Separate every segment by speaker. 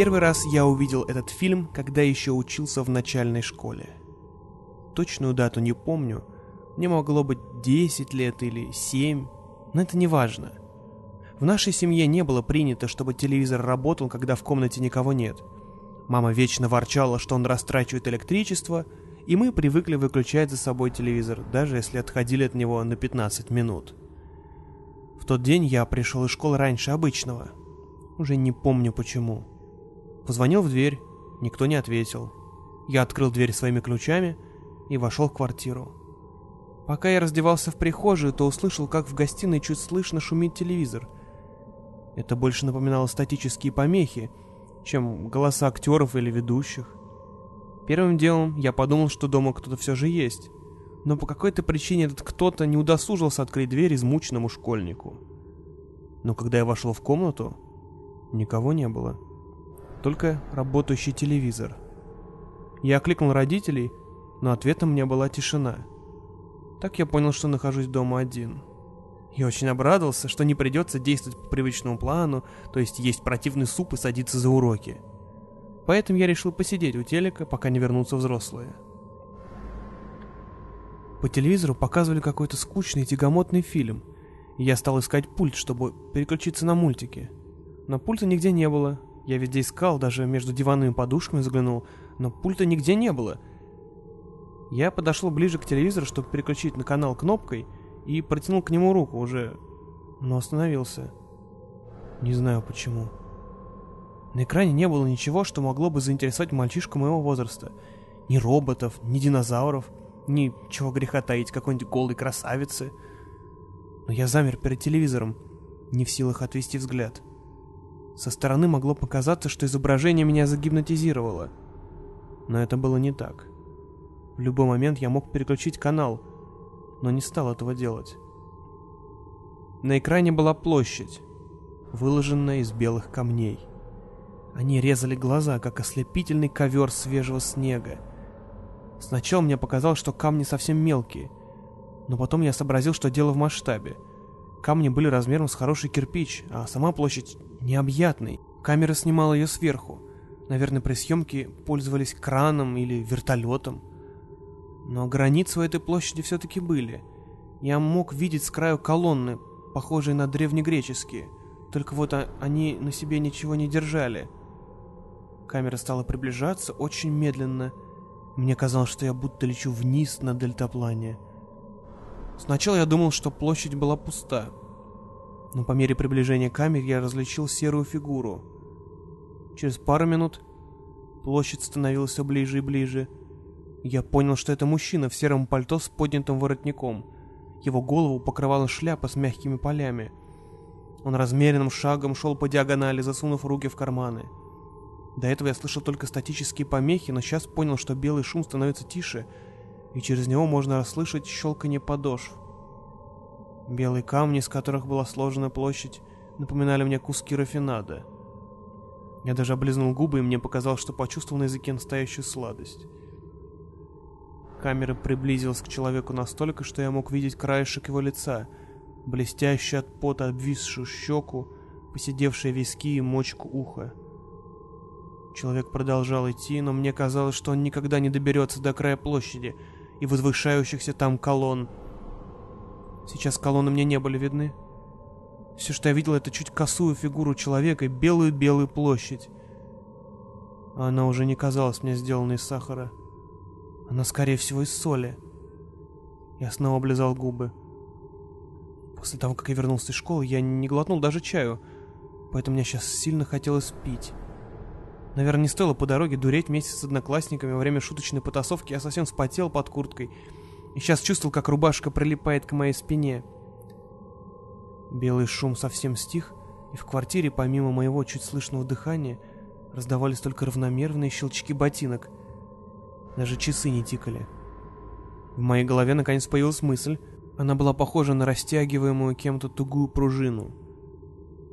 Speaker 1: Первый раз я увидел этот фильм, когда еще учился в начальной школе. Точную дату не помню, мне могло быть 10 лет или 7, но это не важно. В нашей семье не было принято, чтобы телевизор работал, когда в комнате никого нет. Мама вечно ворчала, что он растрачивает электричество, и мы привыкли выключать за собой телевизор, даже если отходили от него на 15 минут. В тот день я пришел из школы раньше обычного. Уже не помню почему. Позвонил в дверь, никто не ответил. Я открыл дверь своими ключами и вошел в квартиру. Пока я раздевался в прихожей, то услышал, как в гостиной чуть слышно шумит телевизор. Это больше напоминало статические помехи, чем голоса актеров или ведущих. Первым делом я подумал, что дома кто-то все же есть, но по какой-то причине этот кто-то не удосужился открыть дверь измученному школьнику. Но когда я вошел в комнату, никого не было. — только работающий телевизор. Я окликнул родителей, но ответом мне была тишина. Так я понял, что нахожусь дома один. Я очень обрадовался, что не придется действовать по привычному плану, то есть есть противный суп и садиться за уроки. Поэтому я решил посидеть у телека, пока не вернутся взрослые. По телевизору показывали какой-то скучный тягомотный фильм, и я стал искать пульт, чтобы переключиться на мультики. Но пульта нигде не было, я везде искал, даже между диванными подушками заглянул, но пульта нигде не было. Я подошел ближе к телевизору, чтобы переключить на канал кнопкой, и протянул к нему руку уже, но остановился. Не знаю почему. На экране не было ничего, что могло бы заинтересовать мальчишку моего возраста. Ни роботов, ни динозавров, ни, чего греха таить, какой-нибудь голой красавицы. Но я замер перед телевизором, не в силах отвести взгляд. — со стороны могло показаться, что изображение меня загипнотизировало. Но это было не так. В любой момент я мог переключить канал, но не стал этого делать. На экране была площадь, выложенная из белых камней. Они резали глаза, как ослепительный ковер свежего снега. Сначала мне показалось, что камни совсем мелкие, но потом я сообразил, что дело в масштабе — Камни были размером с хороший кирпич, а сама площадь необъятной. Камера снимала ее сверху. Наверное, при съемке пользовались краном или вертолетом. Но границы у этой площади все-таки были. Я мог видеть с краю колонны, похожие на древнегреческие. Только вот а, они на себе ничего не держали. Камера стала приближаться очень медленно. Мне казалось, что я будто лечу вниз на дельтаплане. Сначала я думал, что площадь была пуста, но по мере приближения камер я различил серую фигуру. Через пару минут площадь становилась все ближе и ближе. Я понял, что это мужчина в сером пальто с поднятым воротником. Его голову покрывала шляпа с мягкими полями. Он размеренным шагом шел по диагонали, засунув руки в карманы. До этого я слышал только статические помехи, но сейчас понял, что белый шум становится тише — и через него можно расслышать щелканье подошв. Белые камни, с которых была сложена площадь, напоминали мне куски рафинада. Я даже облизнул губы, и мне показалось, что почувствовал на языке настоящую сладость. Камера приблизилась к человеку настолько, что я мог видеть краешек его лица, блестящий от пота обвисшую щеку, посидевшие виски и мочку уха. Человек продолжал идти, но мне казалось, что он никогда не доберется до края площади — и возвышающихся там колонн. Сейчас колонны мне не были видны. Все, что я видел, это чуть косую фигуру человека и белую-белую площадь. А она уже не казалась мне сделанной из сахара. Она, скорее всего, из соли. Я снова облизал губы. После того, как я вернулся из школы, я не глотнул даже чаю, поэтому мне сейчас сильно хотелось пить. Наверное, не стоило по дороге дуреть вместе с одноклассниками во время шуточной потасовки, я совсем вспотел под курткой и сейчас чувствовал, как рубашка прилипает к моей спине. Белый шум совсем стих, и в квартире, помимо моего чуть слышного дыхания, раздавались только равномерные щелчки ботинок. Даже часы не тикали. В моей голове наконец появилась мысль. Она была похожа на растягиваемую кем-то тугую пружину.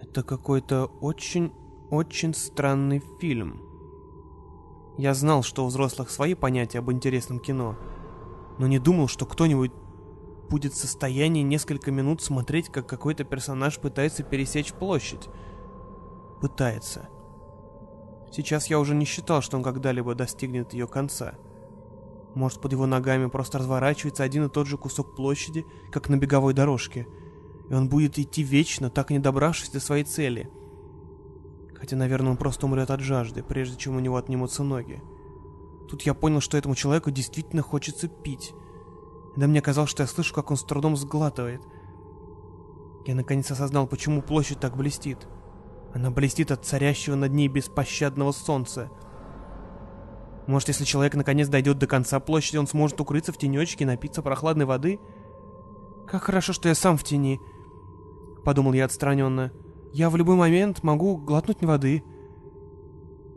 Speaker 1: Это какой-то очень очень странный фильм. Я знал, что у взрослых свои понятия об интересном кино, но не думал, что кто-нибудь будет в состоянии несколько минут смотреть, как какой-то персонаж пытается пересечь площадь. Пытается. Сейчас я уже не считал, что он когда-либо достигнет ее конца. Может, под его ногами просто разворачивается один и тот же кусок площади, как на беговой дорожке, и он будет идти вечно, так и не добравшись до своей цели — хотя, наверное, он просто умрет от жажды, прежде чем у него отнимутся ноги. Тут я понял, что этому человеку действительно хочется пить. Да мне казалось, что я слышу, как он с трудом сглатывает. Я наконец осознал, почему площадь так блестит. Она блестит от царящего над ней беспощадного солнца. Может, если человек наконец дойдет до конца площади, он сможет укрыться в тенечке и напиться прохладной воды? Как хорошо, что я сам в тени, — подумал я отстраненно. Я в любой момент могу глотнуть воды.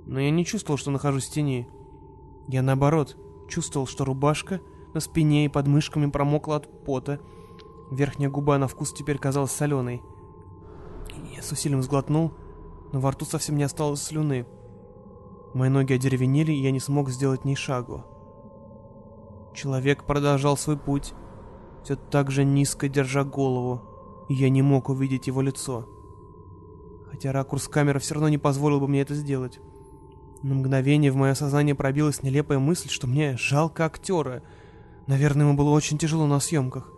Speaker 1: Но я не чувствовал, что нахожусь в тени. Я наоборот, чувствовал, что рубашка на спине и под мышками промокла от пота. Верхняя губа на вкус теперь казалась соленой. Я с усилием сглотнул, но во рту совсем не осталось слюны. Мои ноги одеревенели, и я не смог сделать ни шагу. Человек продолжал свой путь, все так же низко держа голову, и я не мог увидеть его лицо хотя ракурс камеры все равно не позволил бы мне это сделать. На мгновение в мое сознание пробилась нелепая мысль, что мне жалко актера. Наверное, ему было очень тяжело на съемках.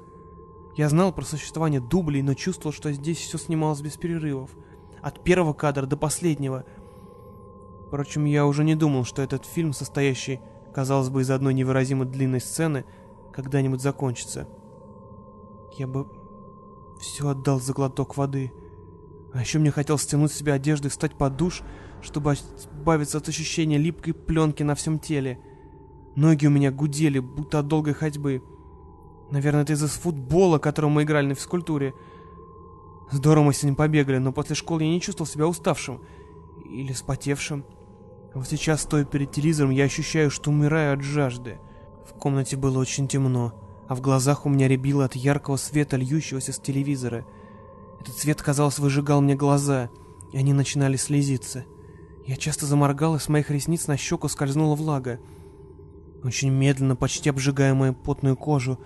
Speaker 1: Я знал про существование дублей, но чувствовал, что здесь все снималось без перерывов. От первого кадра до последнего. Впрочем, я уже не думал, что этот фильм, состоящий, казалось бы, из одной невыразимо длинной сцены, когда-нибудь закончится. Я бы все отдал за глоток воды — а еще мне хотелось стянуть с себя одежду и встать под душ, чтобы избавиться от ощущения липкой пленки на всем теле. Ноги у меня гудели, будто от долгой ходьбы. Наверное, это из-за футбола, которым мы играли на физкультуре. Здорово мы с ним побегали, но после школы я не чувствовал себя уставшим. Или спотевшим. А вот сейчас, стоя перед телевизором, я ощущаю, что умираю от жажды. В комнате было очень темно, а в глазах у меня рябило от яркого света, льющегося с телевизора — этот свет, казалось, выжигал мне глаза, и они начинали слезиться. Я часто заморгал, и с моих ресниц на щеку скользнула влага. Очень медленно, почти обжигая мою потную кожу,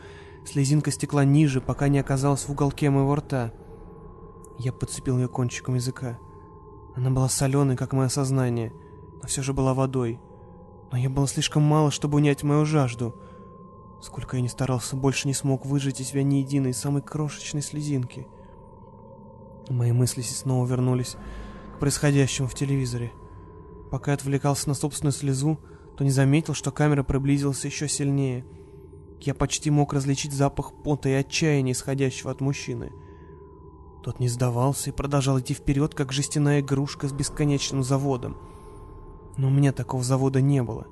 Speaker 1: слезинка стекла ниже, пока не оказалась в уголке моего рта. Я подцепил ее кончиком языка. Она была соленой, как мое сознание, но все же была водой. Но я было слишком мало, чтобы унять мою жажду. Сколько я ни старался, больше не смог выжать из себя ни единой, самой крошечной слезинки — Мои мысли снова вернулись к происходящему в телевизоре. Пока я отвлекался на собственную слезу, то не заметил, что камера приблизилась еще сильнее. Я почти мог различить запах пота и отчаяния, исходящего от мужчины. Тот не сдавался и продолжал идти вперед, как жестяная игрушка с бесконечным заводом. Но у меня такого завода не было.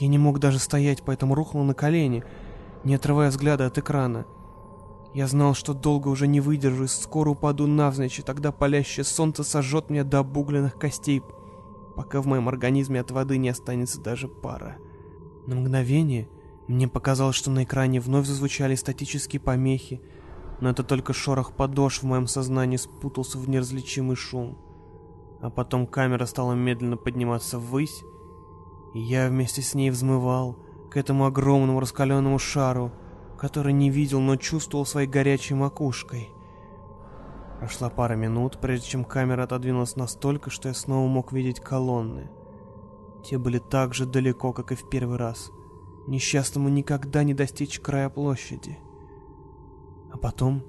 Speaker 1: Я не мог даже стоять, поэтому рухнул на колени, не отрывая взгляда от экрана. Я знал, что долго уже не выдержу и скоро упаду навзничь, и тогда палящее солнце сожжет меня до обугленных костей, пока в моем организме от воды не останется даже пара. На мгновение мне показалось, что на экране вновь зазвучали статические помехи, но это только шорох подошв в моем сознании спутался в неразличимый шум. А потом камера стала медленно подниматься ввысь, и я вместе с ней взмывал к этому огромному раскаленному шару — который не видел, но чувствовал своей горячей макушкой. Прошла пара минут, прежде чем камера отодвинулась настолько, что я снова мог видеть колонны. Те были так же далеко, как и в первый раз. Несчастному никогда не достичь края площади. А потом,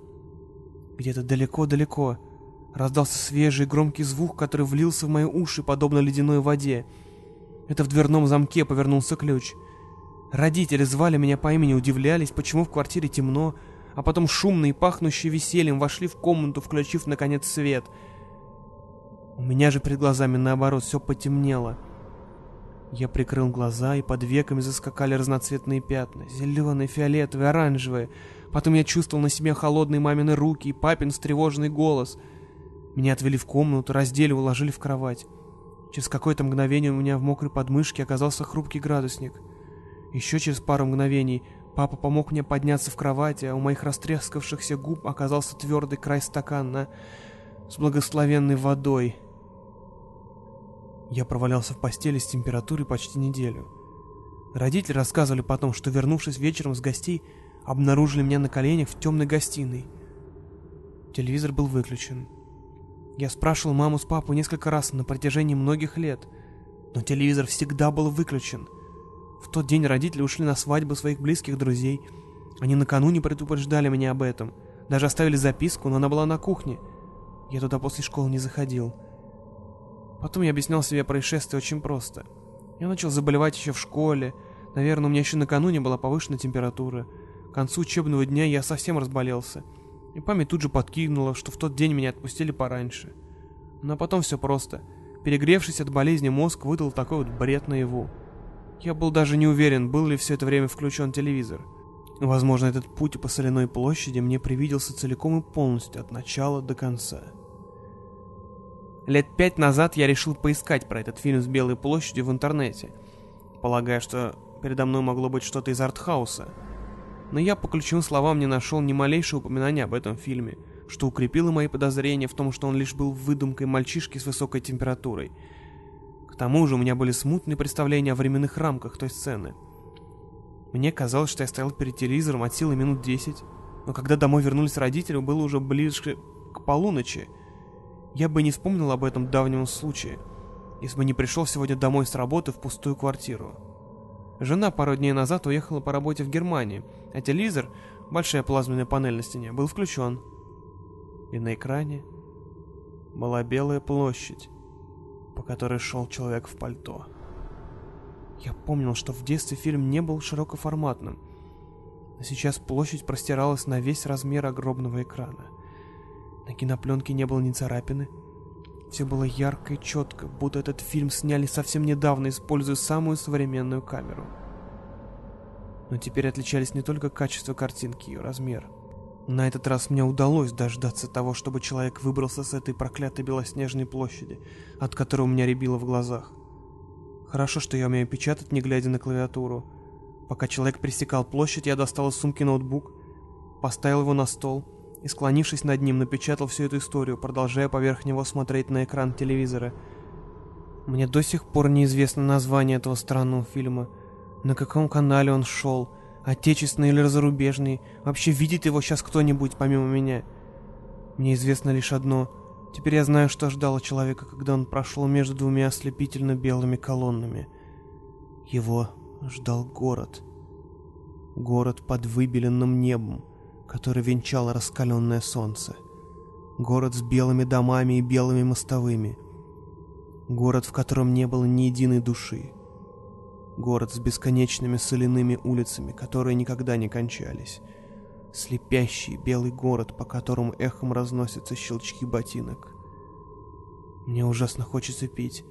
Speaker 1: где-то далеко-далеко, раздался свежий громкий звук, который влился в мои уши, подобно ледяной воде. Это в дверном замке повернулся ключ — Родители звали меня по имени, удивлялись, почему в квартире темно, а потом шумно и пахнущие весельем вошли в комнату, включив, наконец, свет. У меня же перед глазами, наоборот, все потемнело. Я прикрыл глаза, и под веками заскакали разноцветные пятна. Зеленые, фиолетовые, оранжевые. Потом я чувствовал на себе холодные мамины руки и папин встревоженный голос. Меня отвели в комнату, раздели, уложили в кровать. Через какое-то мгновение у меня в мокрой подмышке оказался хрупкий градусник — еще через пару мгновений папа помог мне подняться в кровати, а у моих растрескавшихся губ оказался твердый край стакана с благословенной водой. Я провалялся в постели с температурой почти неделю. Родители рассказывали потом, что вернувшись вечером с гостей, обнаружили меня на коленях в темной гостиной. Телевизор был выключен. Я спрашивал маму с папой несколько раз на протяжении многих лет, но телевизор всегда был выключен — в тот день родители ушли на свадьбу своих близких друзей. Они накануне предупреждали меня об этом. Даже оставили записку, но она была на кухне. Я туда после школы не заходил. Потом я объяснял себе происшествие очень просто. Я начал заболевать еще в школе. Наверное, у меня еще накануне была повышена температура. К концу учебного дня я совсем разболелся. И память тут же подкинула, что в тот день меня отпустили пораньше. Но потом все просто. Перегревшись от болезни, мозг выдал такой вот бред наяву. Я был даже не уверен, был ли все это время включен телевизор. Возможно, этот путь по соляной площади мне привиделся целиком и полностью от начала до конца. Лет пять назад я решил поискать про этот фильм с Белой площадью в интернете, полагая, что передо мной могло быть что-то из артхауса. Но я по ключевым словам не нашел ни малейшего упоминания об этом фильме, что укрепило мои подозрения в том, что он лишь был выдумкой мальчишки с высокой температурой – к тому же у меня были смутные представления о временных рамках той сцены. Мне казалось, что я стоял перед телевизором от силы минут десять, но когда домой вернулись родители, было уже ближе к полуночи. Я бы не вспомнил об этом давнем случае, если бы не пришел сегодня домой с работы в пустую квартиру. Жена пару дней назад уехала по работе в Германии, а телевизор, большая плазменная панель на стене, был включен. И на экране была белая площадь, по которой шел человек в пальто. Я помнил, что в детстве фильм не был широкоформатным, а сейчас площадь простиралась на весь размер огромного экрана. На кинопленке не было ни царапины. Все было ярко и четко, будто этот фильм сняли совсем недавно, используя самую современную камеру. Но теперь отличались не только качество картинки и ее размер — на этот раз мне удалось дождаться того, чтобы человек выбрался с этой проклятой белоснежной площади, от которой у меня рябило в глазах. Хорошо, что я умею печатать, не глядя на клавиатуру. Пока человек пресекал площадь, я достал из сумки ноутбук, поставил его на стол и, склонившись над ним, напечатал всю эту историю, продолжая поверх него смотреть на экран телевизора. Мне до сих пор неизвестно название этого странного фильма, на каком канале он шел — отечественный или зарубежный. Вообще видит его сейчас кто-нибудь помимо меня? Мне известно лишь одно. Теперь я знаю, что ждало человека, когда он прошел между двумя ослепительно белыми колоннами. Его ждал город. Город под выбеленным небом, который венчало раскаленное солнце. Город с белыми домами и белыми мостовыми. Город, в котором не было ни единой души. Город с бесконечными соляными улицами, которые никогда не кончались. Слепящий белый город, по которому эхом разносятся щелчки ботинок. Мне ужасно хочется пить.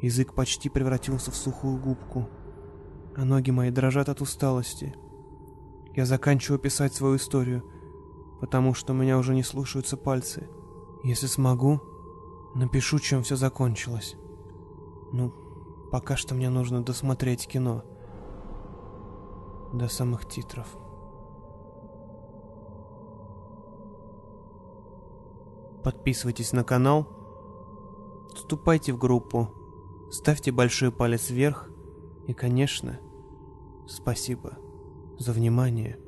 Speaker 1: Язык почти превратился в сухую губку, а ноги мои дрожат от усталости. Я заканчиваю писать свою историю, потому что у меня уже не слушаются пальцы. Если смогу, напишу, чем все закончилось. Ну, Пока что мне нужно досмотреть кино. До самых титров. Подписывайтесь на канал. Вступайте в группу. Ставьте большой палец вверх. И, конечно, спасибо за внимание.